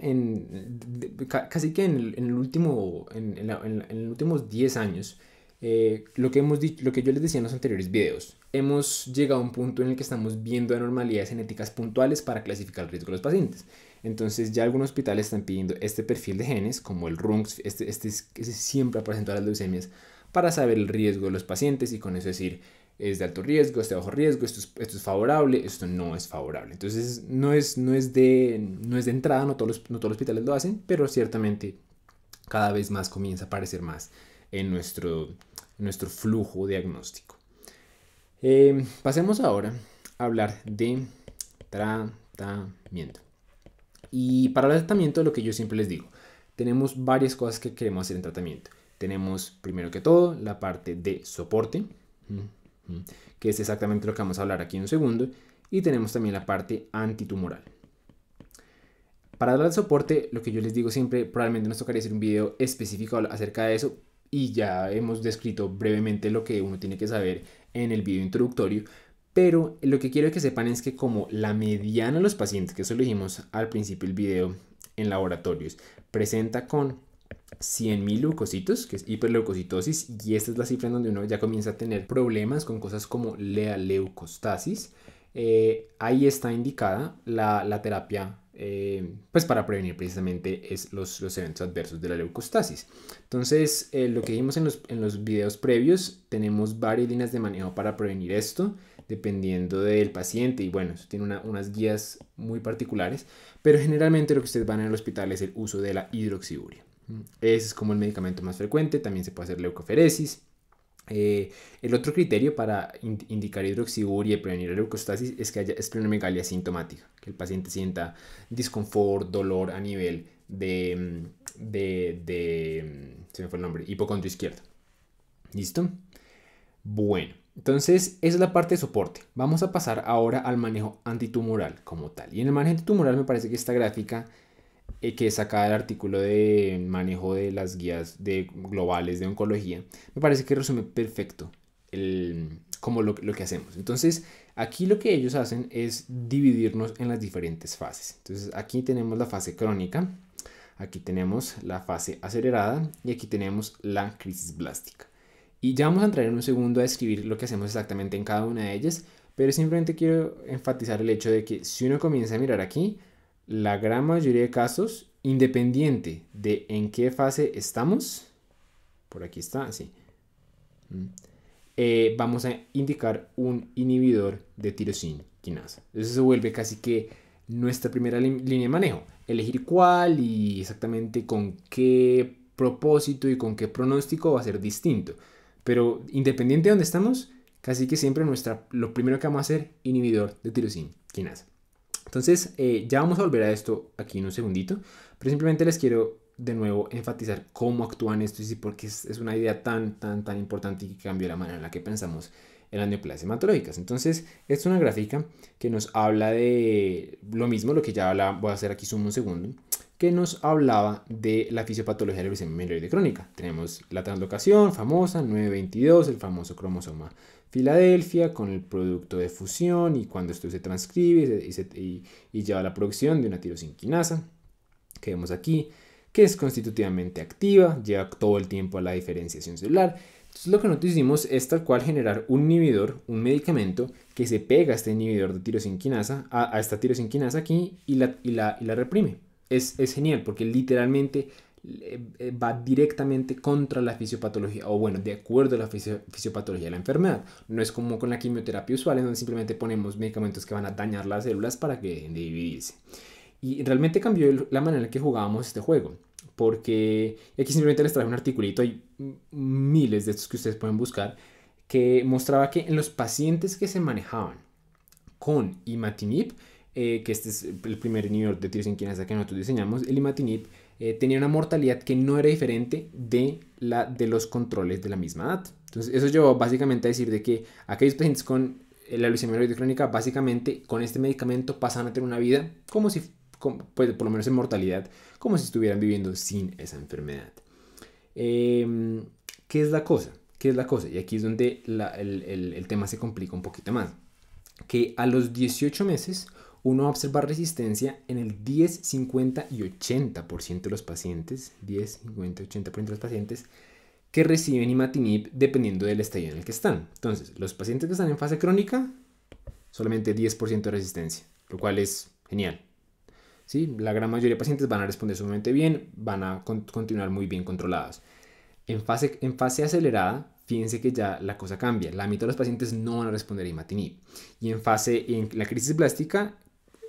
casi que en, el último, en, los últimos 10 años, eh, lo, que hemos lo que yo les decía en los anteriores videos, hemos llegado a un punto en el que estamos viendo anormalidades genéticas puntuales para clasificar el riesgo de los pacientes. Entonces ya algunos hospitales están pidiendo este perfil de genes, como el RUNX, este, este, siempre ha presentado las leucemias, para saber el riesgo de los pacientes y con eso decir es de alto riesgo, es de bajo riesgo, esto es, esto es favorable, esto no es favorable. Entonces no es, no es, de, no es de entrada, no todos, los, no todos los hospitales lo hacen, pero ciertamente cada vez más comienza a aparecer más en nuestro, nuestro flujo diagnóstico. Eh, pasemos ahora a hablar de tratamiento. Y para el tratamiento lo que yo siempre les digo, tenemos varias cosas que queremos hacer en tratamiento. Tenemos primero que todo la parte de soporte, que es exactamente lo que vamos a hablar aquí en un segundo, y tenemos también la parte antitumoral. Para dar soporte, lo que yo les digo siempre, probablemente nos tocaría hacer un video específico acerca de eso, y ya hemos descrito brevemente lo que uno tiene que saber en el video introductorio, pero lo que quiero que sepan es que como la mediana de los pacientes, que eso lo dijimos al principio del video en laboratorios, presenta con 100.000 leucocitos, que es hiperleucocitosis, y esta es la cifra en donde uno ya comienza a tener problemas con cosas como la leucostasis. Eh, ahí está indicada la, terapia, eh, pues para prevenir precisamente es los, eventos adversos de la leucostasis. Entonces, eh, lo que vimos en los, en videos previos, tenemos varias líneas de manejo para prevenir esto dependiendo del paciente y bueno, tiene unas guías muy particulares, pero generalmente lo que ustedes van en el hospital es el uso de la hidroxiburia. Ese es como el medicamento más frecuente, también se puede hacer leucoferesis. Eh, el otro criterio para indicar hidroxiuria y prevenir la leucostasis es que haya esplenomegalia sintomática, que el paciente sienta disconfort, dolor a nivel de, mm, de, de mm, se me fue el nombre, hipocondrio izquierdo. ¿Listo? Bueno, entonces esa es la parte de soporte. Vamos a pasar ahora al manejo antitumoral como tal. Y en el manejo antitumoral me parece que esta gráfica eh, que saca el artículo de manejo de las guías de, globales de oncología, me parece que resume perfecto el, como lo, lo, que hacemos. Entonces, aquí lo que ellos hacen es dividirnos en las diferentes fases. Entonces, aquí tenemos la fase crónica, aquí tenemos la fase acelerada y aquí tenemos la crisis blástica. Y ya vamos a entrar en un segundo a describir lo que hacemos exactamente en cada una de ellas, pero simplemente quiero enfatizar el hecho de que si uno comienza a mirar aquí, la gran mayoría de casos, independiente de en qué fase estamos, por aquí está, así, mm, eh, vamos a indicar un inhibidor de tirosina quinasa. Eso se vuelve casi que nuestra primera línea de manejo, elegir cuál y exactamente con qué propósito y con qué pronóstico va a ser distinto. Pero independiente de dónde estamos, casi que siempre nuestra, lo primero que vamos a hacer, inhibidor de tirosina quinasa. Entonces, eh, ya vamos a volver a esto aquí en un segundito, pero simplemente les quiero de nuevo enfatizar cómo actúan esto y por qué es, una idea tan, tan, tan importante y que cambió la manera en la que pensamos en las neoplasias hematológicas. Entonces, es una gráfica que nos habla de lo mismo, lo que ya voy a hacer aquí sumo un segundo, que nos hablaba de la fisiopatología de la de crónica. Tenemos la translocación famosa, 922, el famoso cromosoma Filadelfia con el producto de fusión y cuando esto se transcribe y, lleva a la producción de una tirosinquinasa, que vemos aquí, que es constitutivamente activa, lleva todo el tiempo a la diferenciación celular. Entonces lo que nosotros hicimos es tal cual generar un inhibidor, un medicamento que se pega a este inhibidor de tirosinquinasa, a, esta tirosinquinasa aquí y la, la, reprime. Es, es, genial porque literalmente eh, eh, va directamente contra la fisiopatología o bueno, de acuerdo a la fisiopatología de la enfermedad. No es como con la quimioterapia usual, en donde simplemente ponemos medicamentos que van a dañar las células para que dividirse. Y realmente cambió la manera en que jugábamos este juego, porque aquí simplemente les traje un articulito, hay miles de estos que ustedes pueden buscar, que mostraba que en los pacientes que se manejaban con imatinib, eh, que este es el primer nivel de tirosinquinasa que nosotros diseñamos, el imatinib eh, tenía una mortalidad que no era diferente de la de los controles de la misma edad. Entonces, eso llevó básicamente a decir de que aquellos pacientes con eh, la leucemia crónica, básicamente con este medicamento pasan a tener una vida como si, pues, por lo menos en mortalidad, como si estuvieran viviendo sin esa enfermedad. Em, ¿Qué es la cosa? ¿Qué es la cosa? Y aquí es donde el tema se complica un poquito más. Que a los 18 meses uno observa resistencia en el 10, 50 y 80% de los pacientes, 10, 50, 80% de los pacientes que reciben imatinib dependiendo del estadio en el que están. Entonces, los pacientes que están en fase crónica, solamente 10% de resistencia, lo cual es genial. ¿Sí? La gran mayoría de pacientes van a responder sumamente bien, van a continuar muy bien controlados. En fase, en fase acelerada, fíjense que ya la cosa cambia. La mitad de los pacientes no van a responder a imatinib. Y en fase en la crisis plástica,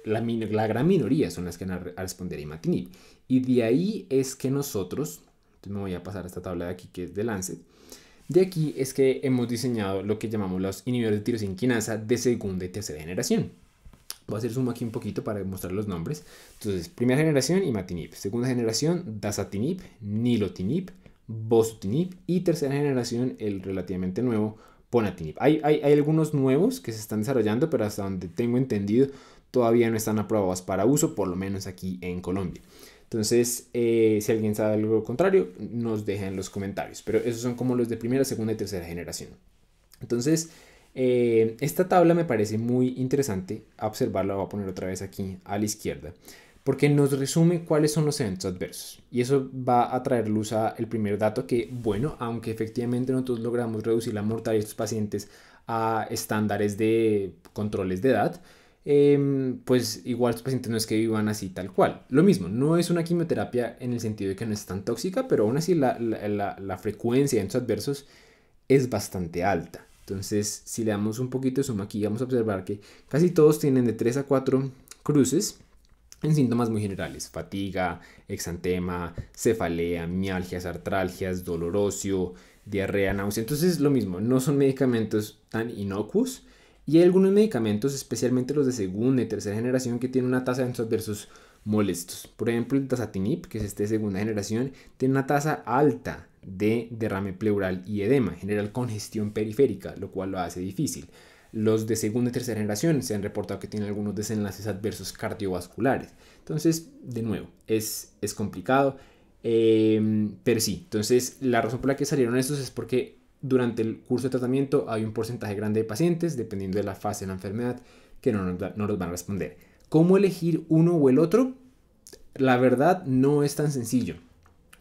la, gran minoría son las que van a responder imatinib. Y de ahí es que nosotros, me voy a pasar a esta tabla de aquí que es de Lancet, de aquí es que hemos diseñado lo que llamamos los inhibidores de tirosinquinasa de segunda y tercera generación. Voy a hacer zoom aquí un poquito para mostrar los nombres. Entonces, primera generación, imatinib. Segunda generación, dasatinib, nilotinib, bosutinib. Y tercera generación, el relativamente nuevo, ponatinib. Hay, hay, hay algunos nuevos que se están desarrollando, pero hasta donde tengo entendido todavía no están aprobadas para uso, por lo menos aquí en Colombia. Entonces, eh, si alguien sabe algo contrario, nos deja en los comentarios. Pero esos son como los de primera, segunda y tercera generación. Entonces, eh, esta tabla me parece muy interesante observarla. Voy a poner otra vez aquí a la izquierda. Porque nos resume cuáles son los eventos adversos. Y eso va a traer luz al primer dato que, bueno, aunque efectivamente nosotros logramos reducir la mortalidad de estos pacientes a estándares de controles de edad, Em, pues igual los pacientes no es que vivan así tal cual. Lo mismo, no es una quimioterapia en el sentido de que no es tan tóxica, pero aún así la, frecuencia de sus adversos es bastante alta. Entonces, si le damos un poquito de suma aquí, vamos a observar que casi todos tienen de 3 a 4 cruces en síntomas muy generales, fatiga, exantema, cefalea, mialgias, artralgias, dolor diarrea, náusea. Entonces, lo mismo, no son medicamentos tan inocuos, y hay algunos medicamentos, especialmente los de segunda y tercera generación, que tienen una tasa de adversos molestos. Por ejemplo, el Tazatinib, que es este de segunda generación, tiene una tasa alta de derrame pleural y edema, general congestión periférica, lo cual lo hace difícil. Los de segunda y tercera generación se han reportado que tienen algunos desenlaces adversos cardiovasculares. Entonces, de nuevo, es, es complicado. Em, pero sí, entonces la razón por la que salieron estos es porque durante el curso de tratamiento hay un porcentaje grande de pacientes, dependiendo de la fase de la enfermedad, que no nos, no van a responder. ¿Cómo elegir uno o el otro? La verdad no es tan sencillo.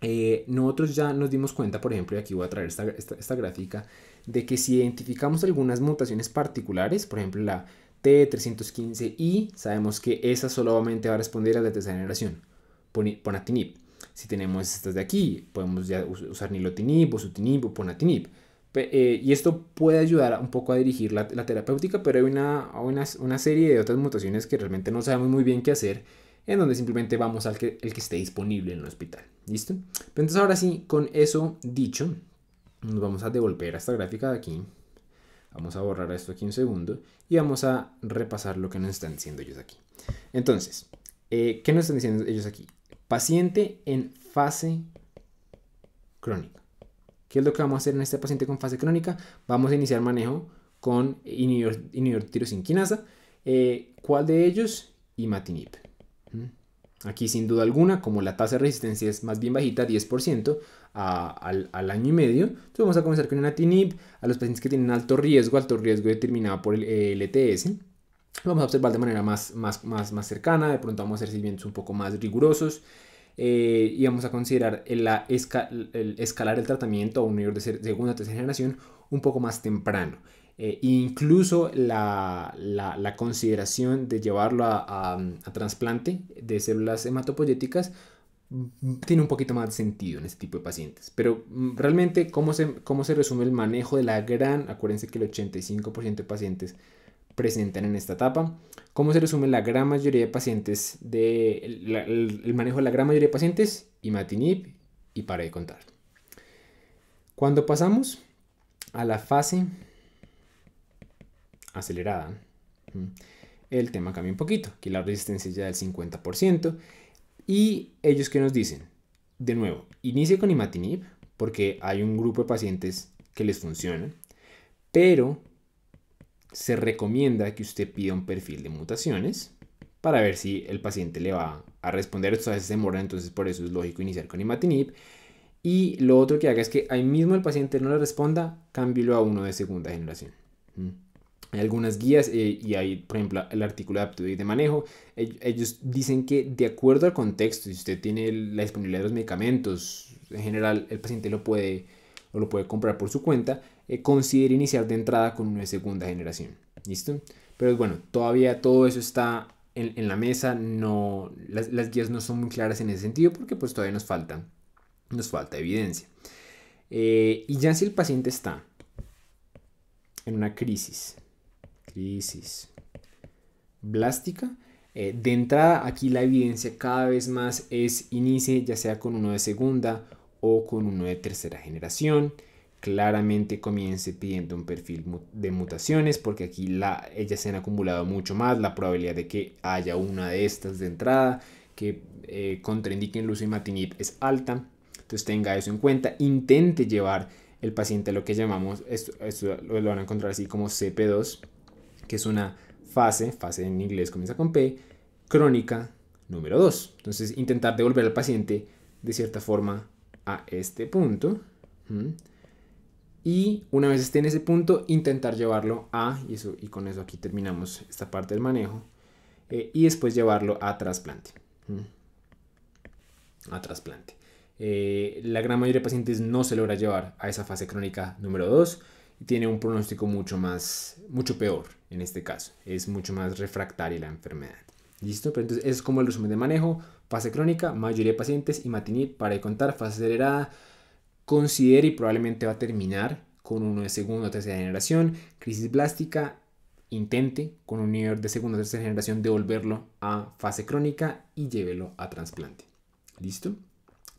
Eh, nosotros ya nos dimos cuenta, por ejemplo, y aquí voy a traer esta, esta, gráfica, de que si identificamos algunas mutaciones particulares, por ejemplo la T315I, sabemos que esa solamente va a responder a la tercera generación, ponatinib. Si tenemos estas de aquí, podemos ya usar nilotinib, bosutinib o ponatinib. Eh, y esto puede ayudar un poco a dirigir la, terapéutica, pero hay una, una, serie de otras mutaciones que realmente no sabemos muy bien qué hacer, en donde simplemente vamos al que, el que esté disponible en el hospital. ¿Listo? entonces ahora sí, con eso dicho, nos vamos a devolver a esta gráfica de aquí. Vamos a borrar esto aquí un segundo y vamos a repasar lo que nos están diciendo ellos aquí. Entonces, eh, ¿qué nos están diciendo ellos aquí? Paciente en fase crónica. ¿Qué es lo que vamos a hacer en este paciente con fase crónica? Vamos a iniciar manejo con inibidor eh, ¿Cuál de ellos? Imatinib. ¿Mm? Aquí sin duda alguna, como la tasa de resistencia es más bien bajita, 10% al, año y medio, entonces vamos a comenzar con imatinib a los pacientes que tienen alto riesgo, alto riesgo determinado por el, LTS. E vamos a observar de manera más, más, más, más cercana, de pronto vamos a hacer seguimientos un poco más rigurosos y eh, vamos a considerar el, el escalar el tratamiento a un nivel de segunda o tercera generación un poco más temprano. Eh, incluso la, la, la, consideración de llevarlo a, a, trasplante de células hematopoyéticas mm, tiene un poquito más de sentido en este tipo de pacientes. Pero mm, realmente, ¿cómo se, cómo se resume el manejo de la gran? Acuérdense que el 85% de pacientes presentan en esta etapa. ¿Cómo se resume la gran mayoría de pacientes, de, el, manejo de la gran mayoría de pacientes? Imatinib y para de contar. Cuando pasamos a la fase acelerada, el tema cambia un poquito, que la resistencia ya del 50%. ¿Y ellos que nos dicen? De nuevo, inicie con imatinib porque hay un grupo de pacientes que les funciona, pero se recomienda que usted pida un perfil de mutaciones para ver si el paciente le va a responder. Esto a veces demora, entonces por eso es lógico iniciar con imatinib. Y lo otro que haga es que ahí mismo el paciente no le responda, cámbielo a uno de segunda generación. Mm. Hay algunas guías eh, y hay, por ejemplo, el artículo de aptitud de manejo. Ellos dicen que de acuerdo al contexto, si usted tiene la disponibilidad de los medicamentos, en general el paciente lo puede o lo puede comprar por su cuenta, eh, considere iniciar de entrada con uno de segunda generación. ¿Listo? Pero bueno, todavía todo eso está en, la mesa, no, las, guías no son muy claras en ese sentido porque pues todavía nos falta, nos falta evidencia. Eh, y ya si el paciente está en una crisis, crisis blástica, eh, de entrada aquí la evidencia cada vez más es inicie ya sea con uno de segunda o con uno de tercera generación. Claramente comience pidiendo un perfil de mutaciones porque aquí la, ellas se han acumulado mucho más. La probabilidad de que haya una de estas de entrada que eh, contraindiquen imatinib es alta. Entonces tenga eso en cuenta. Intente llevar el paciente a lo que llamamos, esto, esto lo van a encontrar así como CP2, que es una fase, fase en inglés comienza con P, crónica número 2. Entonces intentar devolver al paciente de cierta forma a este punto. Y una vez esté en ese punto, intentar llevarlo a, y, eso, y con eso aquí terminamos esta parte del manejo, eh, y después llevarlo a trasplante. A trasplante. Eh, la gran mayoría de pacientes no se logra llevar a esa fase crónica número 2 y tiene un pronóstico mucho más, mucho peor en este caso. Es mucho más refractaria la enfermedad. ¿Listo? Pero entonces es como el resumen de manejo fase crónica, mayoría de pacientes y matinib para de contar, fase acelerada, considere y probablemente va a terminar con uno de segunda o tercera generación, crisis plástica intente con un nivel de segunda o tercera generación devolverlo a fase crónica y llévelo a trasplante. ¿Listo?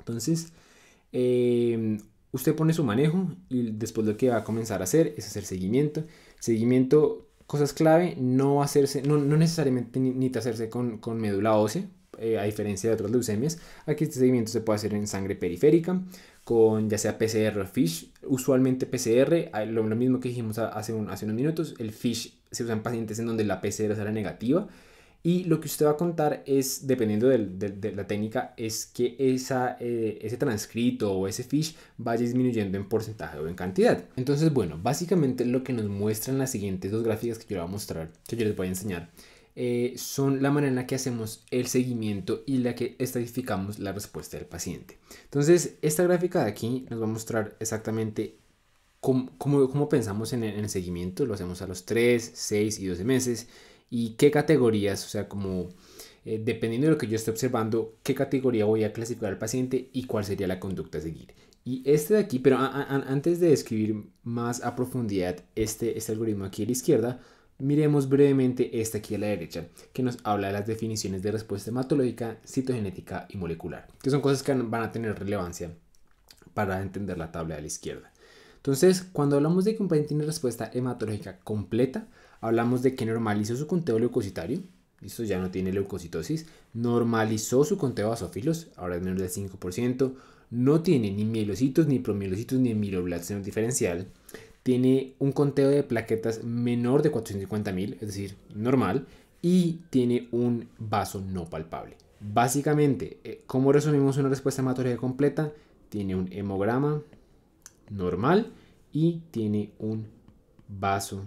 Entonces, em, usted pone su manejo y después lo que va a comenzar a hacer es hacer seguimiento. Seguimiento, cosas clave, no hacerse, no, no necesariamente necesita hacerse con, con, médula ósea, eh, a diferencia de otras leucemias, aquí este seguimiento se puede hacer en sangre periférica, con ya sea PCR o FISH. Usualmente PCR, lo, mismo que dijimos hace, un, hace unos minutos, el FISH se usa en pacientes en donde la PCR será negativa. Y lo que usted va a contar es, dependiendo de, la técnica, es que esa, eh, ese transcrito o ese fish vaya disminuyendo en porcentaje o en cantidad. Entonces, bueno, básicamente lo que nos muestran las siguientes dos gráficas que yo les voy a mostrar, que yo les voy a enseñar, eh, son la manera en la que hacemos el seguimiento y la que estadificamos la respuesta del paciente. Entonces, esta gráfica de aquí nos va a mostrar exactamente cómo, cómo, pensamos en el, seguimiento. Lo hacemos a los 3, 6 y 12 meses y qué categorías, o sea, como eh, dependiendo de lo que yo esté observando, qué categoría voy a clasificar al paciente y cuál sería la conducta a seguir. Y este de aquí, pero antes de describir más a profundidad este, este algoritmo aquí a la izquierda, Miremos brevemente esta aquí a la derecha, que nos habla de las definiciones de respuesta hematológica, citogenética y molecular, que son cosas que van a tener relevancia para entender la tabla de la izquierda. Entonces, cuando hablamos de que un paciente tiene respuesta hematológica completa, hablamos de que normalizó su conteo leucocitario, esto ya no tiene leucocitosis, normalizó su conteo basófilos, ahora es menos del 5%, no tiene ni mielocitos, ni promielocitos, ni el diferencial, tiene un conteo de plaquetas menor de 450.000, es decir, normal, y tiene un vaso no palpable. Básicamente, eh, ¿cómo resumimos una respuesta hematológica completa? Tiene un hemograma normal y tiene un vaso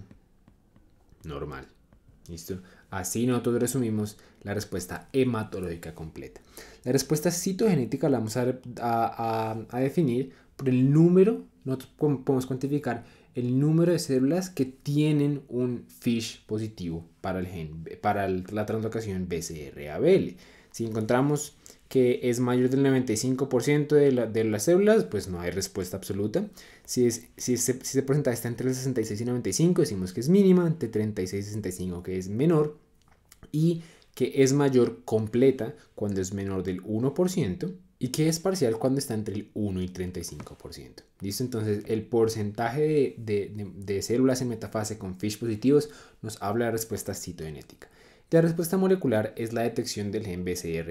normal. ¿Listo? Así nosotros resumimos la respuesta hematológica completa. La respuesta citogenética la vamos a, a definir por el número, nosotros podemos cuantificar el número de células que tienen un FISH positivo para, el gen, para la translocación BCR-ABL. Si encontramos que es mayor del 95% de, las células, pues no hay respuesta absoluta. Si, es, si, se, si porcentaje está entre el 66 y 95, decimos que es mínima, entre 36 y 65 que es menor, y que es mayor completa cuando es menor del 1%, y que es parcial cuando está entre el 1 y 35%. ¿Listo? Entonces, el porcentaje de, células en metafase con Fish positivos nos habla de respuesta citogenética. La respuesta molecular es la detección del gen bcr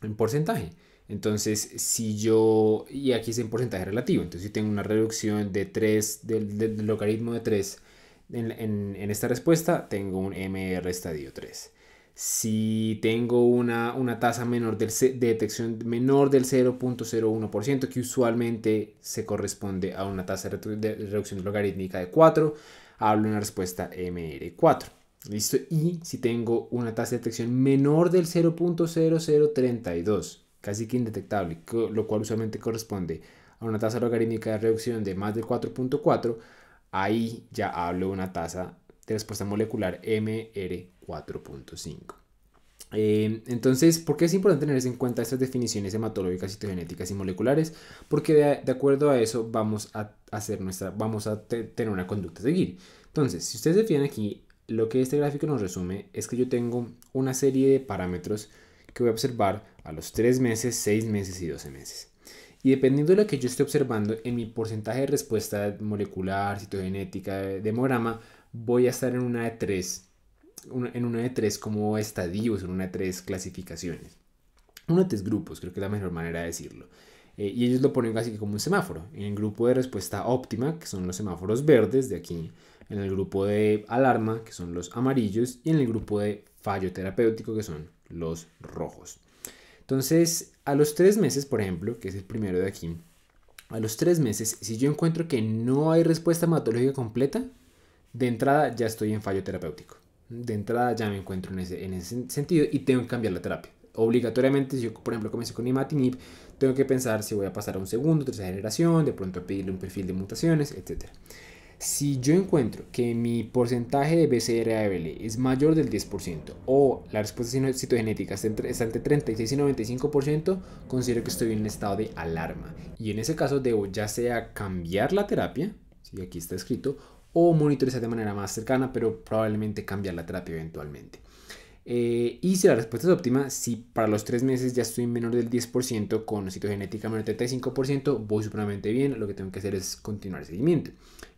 en porcentaje. Entonces, si yo, y aquí es en porcentaje relativo, entonces si tengo una reducción de 3, del, logaritmo de 3 en, en esta respuesta, tengo un MR estadio 3 si tengo una, tasa menor de detección menor del 0.01%, que usualmente se corresponde a una tasa de reducción logarítmica de 4, hablo de una respuesta MR4. ¿Listo? Y si tengo una tasa de detección menor del 0.0032, casi que indetectable, lo cual usualmente corresponde a una tasa logarítmica de reducción de más del 4.4, ahí ya hablo de una tasa de respuesta molecular MR4. 4.5. Eh, entonces, ¿por qué es importante tener en cuenta estas definiciones hematológicas, citogenéticas y moleculares? Porque de, acuerdo a eso vamos a hacer nuestra, vamos a tener una conducta a seguir. Entonces, si ustedes fijan aquí, lo que este gráfico nos resume es que yo tengo una serie de parámetros que voy a observar a los 3 meses, 6 meses y 12 meses. Y dependiendo de lo que yo esté observando en mi porcentaje de respuesta molecular, citogenética, demograma, voy a estar en una de tres en una de tres como estadios, en una de tres clasificaciones. Una de tres grupos, creo que es la mejor manera de decirlo. Eh, y ellos lo ponen casi como un semáforo. En el grupo de respuesta óptima, que son los semáforos verdes de aquí, en el grupo de alarma, que son los amarillos, y en el grupo de fallo terapéutico, que son los rojos. Entonces, a los tres meses, por ejemplo, que es el primero de aquí, a los tres meses, si yo encuentro que no hay respuesta hematológica completa, de entrada ya estoy en fallo terapéutico de entrada ya me encuentro en ese, en ese sentido y tengo que cambiar la terapia. Obligatoriamente, si yo, por ejemplo, comencé con imatinib, tengo que pensar si voy a pasar a un segundo, tercera generación, de pronto a pedirle un perfil de mutaciones, etc. Si yo encuentro que mi porcentaje de BCR-ABL es mayor del 10% o la respuesta citogenética está entre 36 y 95%, considero que estoy en un estado de alarma. Y en ese caso debo ya sea cambiar la terapia, si aquí está escrito, o monitorizar de manera más cercana, pero probablemente cambiar la terapia eventualmente. Eh, y si la respuesta es óptima, si para los tres meses ya estoy menor del 10% con citogenética menor del 35%, voy supremamente bien, lo que tengo que hacer es continuar el seguimiento.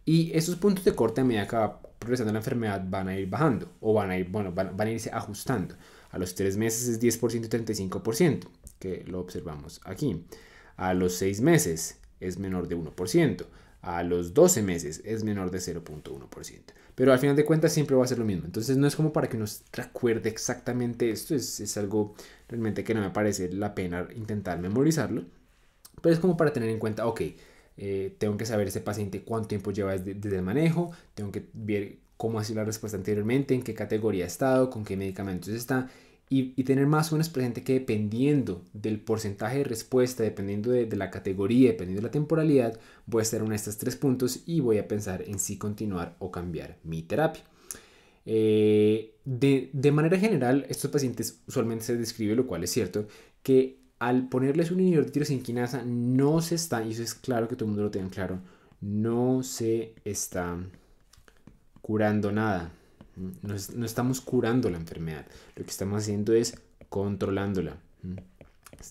Y esos puntos de corte a medida que va progresando la enfermedad van a ir bajando o van a ir, bueno, van, a irse ajustando. A los tres meses es 10% y 35%, que lo observamos aquí. A los seis meses es menor de 1% a los 12 meses es menor de 0.1%. Pero al final de cuentas siempre va a ser lo mismo. Entonces no es como para que nos recuerde exactamente esto. Es, es algo realmente que no me parece la pena intentar memorizarlo. Pero es como para tener en cuenta, ok, eh, tengo que saber ese paciente cuánto tiempo lleva desde, desde el manejo, tengo que ver cómo ha sido la respuesta anteriormente, en qué categoría ha estado, con qué medicamentos está y, tener más o menos presente que dependiendo del porcentaje de respuesta, dependiendo de, la categoría, dependiendo de la temporalidad, voy a estar en estos tres puntos y voy a pensar en si continuar o cambiar mi terapia. Eh, de, manera general, estos pacientes usualmente se describe, lo cual es cierto, que al ponerles un inhibidor de quinasa no se está, y eso es claro que todo el mundo lo tenga claro, no se está curando nada. No, estamos curando la enfermedad, lo que estamos haciendo es controlándola.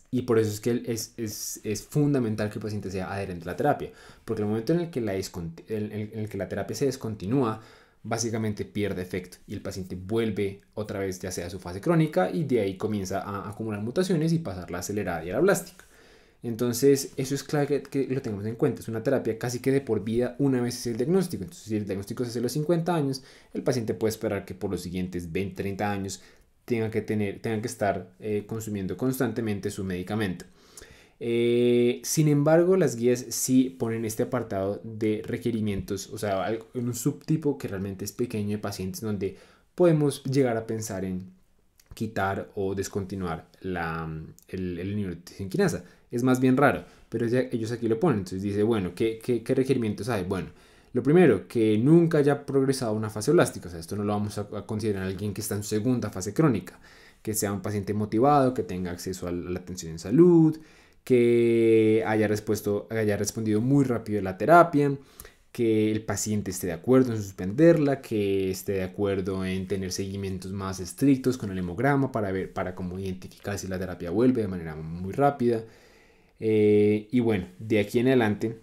Y por eso es que es, fundamental que el paciente sea adherente a la terapia, porque el momento en el que la, en el que la terapia se descontinúa, básicamente pierde efecto y el paciente vuelve otra vez ya sea a su fase crónica y de ahí comienza a acumular mutaciones y pasar la acelerada y a la blástica. Entonces, eso es clave que, lo tengamos en cuenta. Es una terapia casi que de por vida una vez es el diagnóstico. Entonces, si el diagnóstico se hace a los 50 años, el paciente puede esperar que por los siguientes 20, 30 años tenga que, tener, que estar eh, consumiendo constantemente su medicamento. Eh, sin embargo, las guías sí ponen este apartado de requerimientos, o sea, en un subtipo que realmente es pequeño de pacientes donde podemos llegar a pensar en quitar o descontinuar el, el nivel de es más bien raro, pero ellos aquí lo ponen. Entonces dice, bueno, ¿qué, requerimientos hay? Bueno, lo primero, que nunca haya progresado una fase elástica, o sea, esto no lo vamos a, considerar a alguien que está en su segunda fase crónica, que sea un paciente motivado, que tenga acceso a la atención en salud, que haya, haya respondido muy rápido a la terapia, que el paciente esté de acuerdo en suspenderla, que esté de acuerdo en tener seguimientos más estrictos con el hemograma para ver para cómo identificar si la terapia vuelve de manera muy rápida, eh, y bueno, de aquí en adelante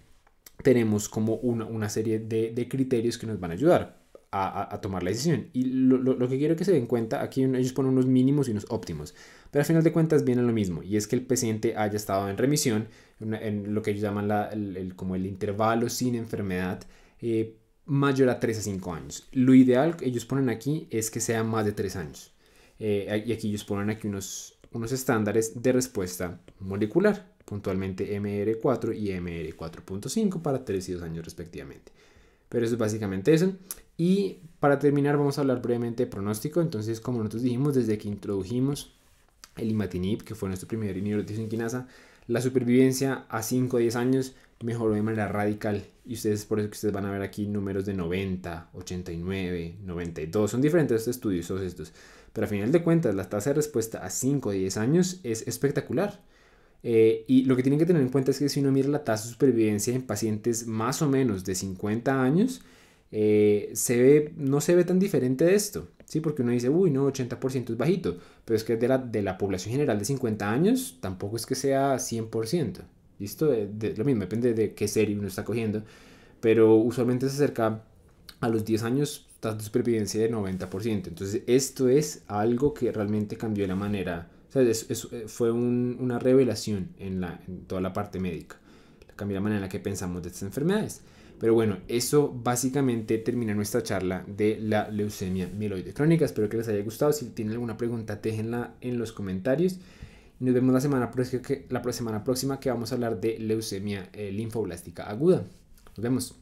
tenemos como una, una serie de, de, criterios que nos van a ayudar a, a, tomar la decisión. Y lo, lo, lo, que quiero que se den cuenta, aquí ellos ponen unos mínimos y unos óptimos, pero al final de cuentas viene lo mismo, y es que el paciente haya estado en remisión, en, lo que ellos llaman la, el, el, como el intervalo sin enfermedad. Eh, mayor a 3 a 5 años. Lo ideal que ellos ponen aquí es que sea más de 3 años. Eh, y aquí ellos ponen aquí unos, unos estándares de respuesta molecular puntualmente MR4 y MR4.5 para 3 y 2 años respectivamente. Pero eso es básicamente eso. Y para terminar vamos a hablar brevemente de pronóstico. Entonces, como nosotros dijimos, desde que introdujimos el imatinib, que fue nuestro primer de quinasa, la supervivencia a 5 o 10 años mejoró de manera radical. Y ustedes, por eso que ustedes van a ver aquí números de 90, 89, 92. Son diferentes estos estudios, estos. Pero a final de cuentas, la tasa de respuesta a 5 o 10 años es espectacular. Eh, y lo que tienen que tener en cuenta es que si uno mira la tasa de supervivencia en pacientes más o menos de 50 años, eh, se ve, no se ve tan diferente de esto, ¿sí? Porque uno dice, uy, no, 80% es bajito, pero es que de la, de la población general de 50 años tampoco es que sea 100%, ¿listo? Es eh, lo mismo, depende de qué serie uno está cogiendo, pero usualmente se acerca a los 10 años tasa de supervivencia de 90%. Entonces, esto es algo que realmente cambió la manera o eh, fue una revelación en, toda la parte médica. Cambia la manera en la que pensamos de estas enfermedades. Pero bueno, eso básicamente termina nuestra charla de la leucemia mieloide crónica. Espero que les haya gustado. Si tienen alguna pregunta, déjenla en los comentarios. Nos vemos la semana, la semana próxima que vamos a hablar de leucemia eh, linfoblástica aguda. Nos vemos.